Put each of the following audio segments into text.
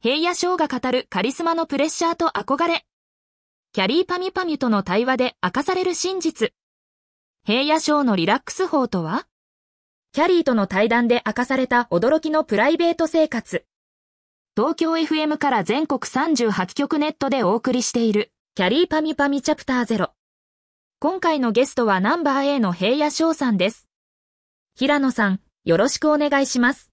平野翔が語るカリスマのプレッシャーと憧れ。キャリーパミパミュとの対話で明かされる真実。平野翔のリラックス法とはキャリーとの対談で明かされた驚きのプライベート生活。東京 FM から全国38局ネットでお送りしている、キャリーパミパミチャプター0。今回のゲストはナンバー A の平野翔さんです。平野さん、よろしくお願いします。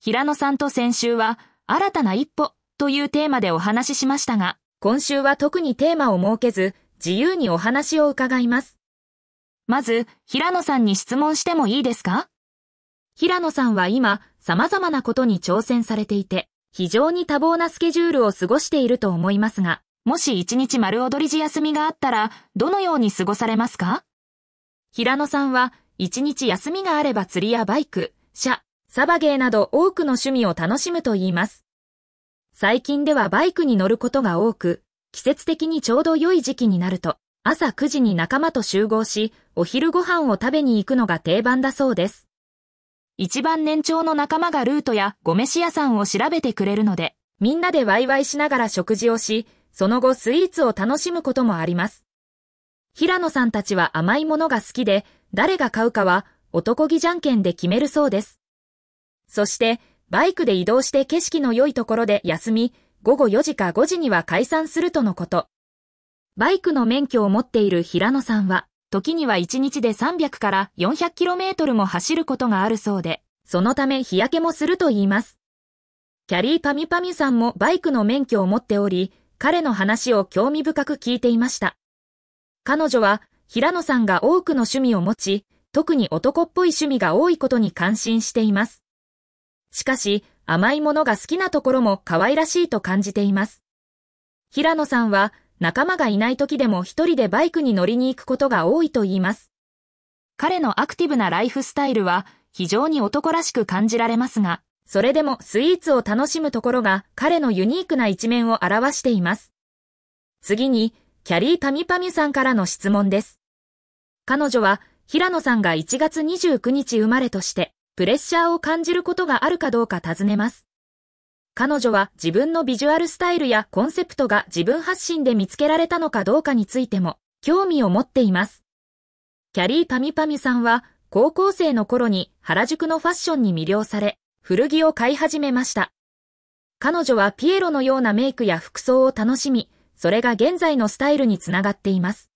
平野さんと先週は、新たな一歩というテーマでお話ししましたが、今週は特にテーマを設けず、自由にお話を伺います。まず、平野さんに質問してもいいですか平野さんは今、様々なことに挑戦されていて、非常に多忙なスケジュールを過ごしていると思いますが、もし一日丸踊り時休みがあったら、どのように過ごされますか平野さんは、一日休みがあれば釣りやバイク、車、サバゲーなど多くの趣味を楽しむと言います。最近ではバイクに乗ることが多く、季節的にちょうど良い時期になると、朝9時に仲間と集合し、お昼ご飯を食べに行くのが定番だそうです。一番年長の仲間がルートやご飯屋さんを調べてくれるので、みんなでワイワイしながら食事をし、その後スイーツを楽しむこともあります。平野さんたちは甘いものが好きで、誰が買うかは男気じゃんけんで決めるそうです。そして、バイクで移動して景色の良いところで休み、午後4時か5時には解散するとのこと。バイクの免許を持っている平野さんは、時には1日で300から 400km も走ることがあるそうで、そのため日焼けもすると言います。キャリーパミパミさんもバイクの免許を持っており、彼の話を興味深く聞いていました。彼女は、平野さんが多くの趣味を持ち、特に男っぽい趣味が多いことに感心しています。しかし、甘いものが好きなところも可愛らしいと感じています。平野さんは、仲間がいない時でも一人でバイクに乗りに行くことが多いと言います。彼のアクティブなライフスタイルは非常に男らしく感じられますが、それでもスイーツを楽しむところが彼のユニークな一面を表しています。次に、キャリーパミパミさんからの質問です。彼女は、平野さんが1月29日生まれとして、プレッシャーを感じることがあるかどうか尋ねます。彼女は自分のビジュアルスタイルやコンセプトが自分発信で見つけられたのかどうかについても興味を持っています。キャリーパミパミさんは高校生の頃に原宿のファッションに魅了され、古着を買い始めました。彼女はピエロのようなメイクや服装を楽しみ、それが現在のスタイルにつながっています。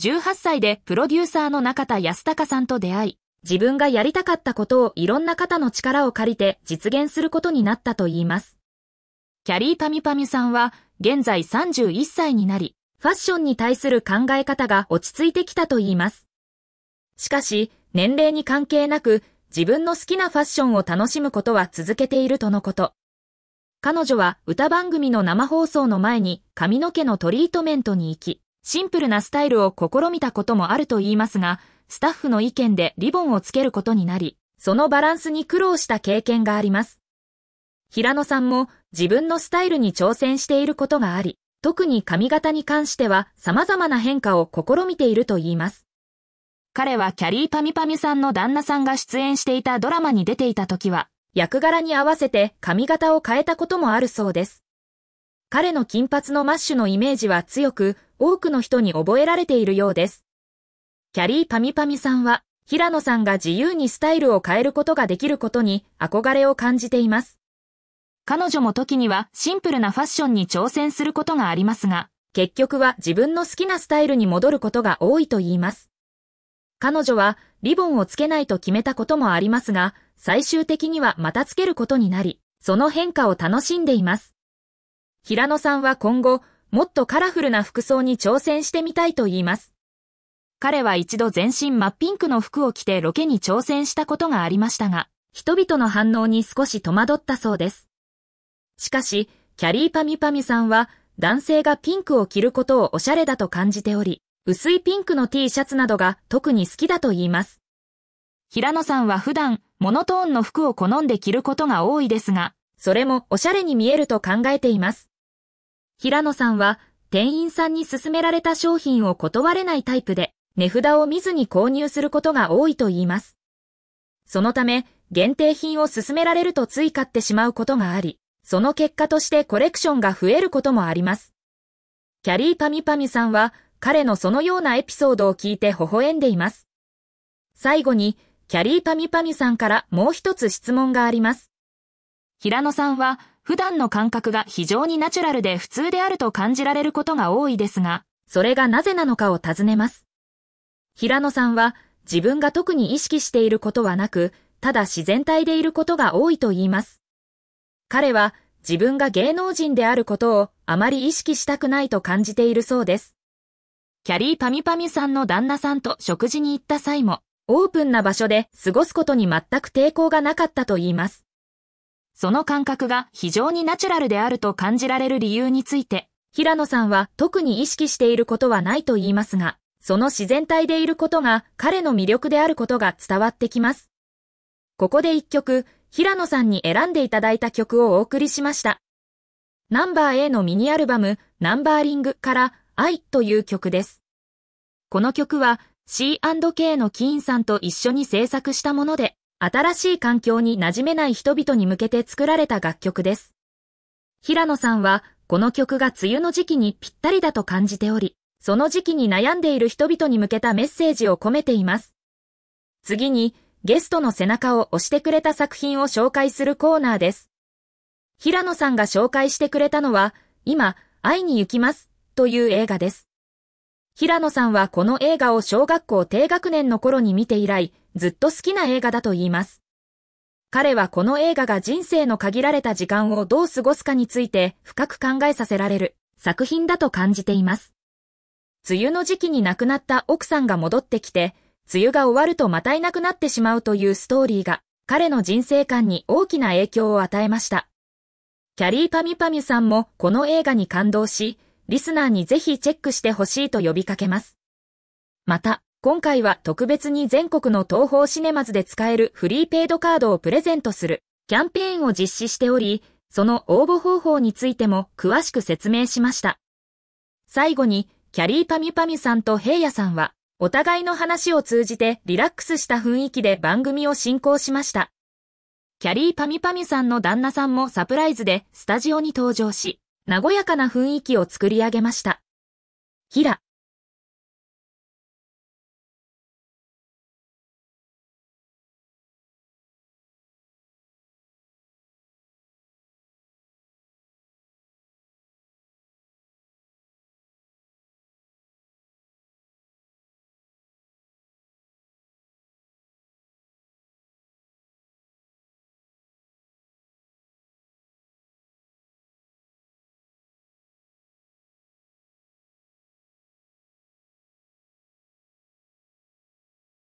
18歳でプロデューサーの中田康隆さんと出会い、自分がやりたかったことをいろんな方の力を借りて実現することになったと言います。キャリーパミパミさんは現在31歳になり、ファッションに対する考え方が落ち着いてきたと言います。しかし、年齢に関係なく、自分の好きなファッションを楽しむことは続けているとのこと。彼女は歌番組の生放送の前に髪の毛のトリートメントに行き、シンプルなスタイルを試みたこともあると言いますが、スタッフの意見でリボンをつけることになり、そのバランスに苦労した経験があります。平野さんも自分のスタイルに挑戦していることがあり、特に髪型に関しては様々な変化を試みていると言います。彼はキャリーパミパミさんの旦那さんが出演していたドラマに出ていた時は、役柄に合わせて髪型を変えたこともあるそうです。彼の金髪のマッシュのイメージは強く、多くの人に覚えられているようです。キャリーパミパミさんは、平野さんが自由にスタイルを変えることができることに憧れを感じています。彼女も時にはシンプルなファッションに挑戦することがありますが、結局は自分の好きなスタイルに戻ることが多いと言います。彼女はリボンをつけないと決めたこともありますが、最終的にはまたつけることになり、その変化を楽しんでいます。平野さんは今後、もっとカラフルな服装に挑戦してみたいと言います。彼は一度全身真っピンクの服を着てロケに挑戦したことがありましたが、人々の反応に少し戸惑ったそうです。しかし、キャリーパミパミさんは、男性がピンクを着ることをおしゃれだと感じており、薄いピンクの T シャツなどが特に好きだと言います。平野さんは普段、モノトーンの服を好んで着ることが多いですが、それもおしゃれに見えると考えています。平野さんは、店員さんに勧められた商品を断れないタイプで、値札を見ずに購入することが多いと言います。そのため、限定品を勧められるとつい買ってしまうことがあり、その結果としてコレクションが増えることもあります。キャリーパミパミさんは、彼のそのようなエピソードを聞いて微笑んでいます。最後に、キャリーパミパミさんからもう一つ質問があります。平野さんは、普段の感覚が非常にナチュラルで普通であると感じられることが多いですが、それがなぜなのかを尋ねます。平野さんは自分が特に意識していることはなく、ただ自然体でいることが多いと言います。彼は自分が芸能人であることをあまり意識したくないと感じているそうです。キャリーパミパミさんの旦那さんと食事に行った際も、オープンな場所で過ごすことに全く抵抗がなかったと言います。その感覚が非常にナチュラルであると感じられる理由について、平野さんは特に意識していることはないと言いますが、その自然体でいることが彼の魅力であることが伝わってきます。ここで一曲、平野さんに選んでいただいた曲をお送りしました。ナンバー A のミニアルバム、ナンバーリングから愛という曲です。この曲は C&K のキーンさんと一緒に制作したもので、新しい環境に馴染めない人々に向けて作られた楽曲です。平野さんは、この曲が梅雨の時期にぴったりだと感じており、その時期に悩んでいる人々に向けたメッセージを込めています。次に、ゲストの背中を押してくれた作品を紹介するコーナーです。平野さんが紹介してくれたのは、今、会いに行きます、という映画です。平野さんはこの映画を小学校低学年の頃に見て以来、ずっと好きな映画だと言います。彼はこの映画が人生の限られた時間をどう過ごすかについて深く考えさせられる作品だと感じています。梅雨の時期に亡くなった奥さんが戻ってきて、梅雨が終わるとまたいなくなってしまうというストーリーが、彼の人生観に大きな影響を与えました。キャリーパミパミュさんもこの映画に感動し、リスナーにぜひチェックしてほしいと呼びかけます。また、今回は特別に全国の東方シネマズで使えるフリーペイドカードをプレゼントするキャンペーンを実施しており、その応募方法についても詳しく説明しました。最後にキャリーパミュパミュさんと平野さんは、お互いの話を通じてリラックスした雰囲気で番組を進行しました。キャリーパミュパミュさんの旦那さんもサプライズでスタジオに登場し、和やかな雰囲気を作り上げました。ラ、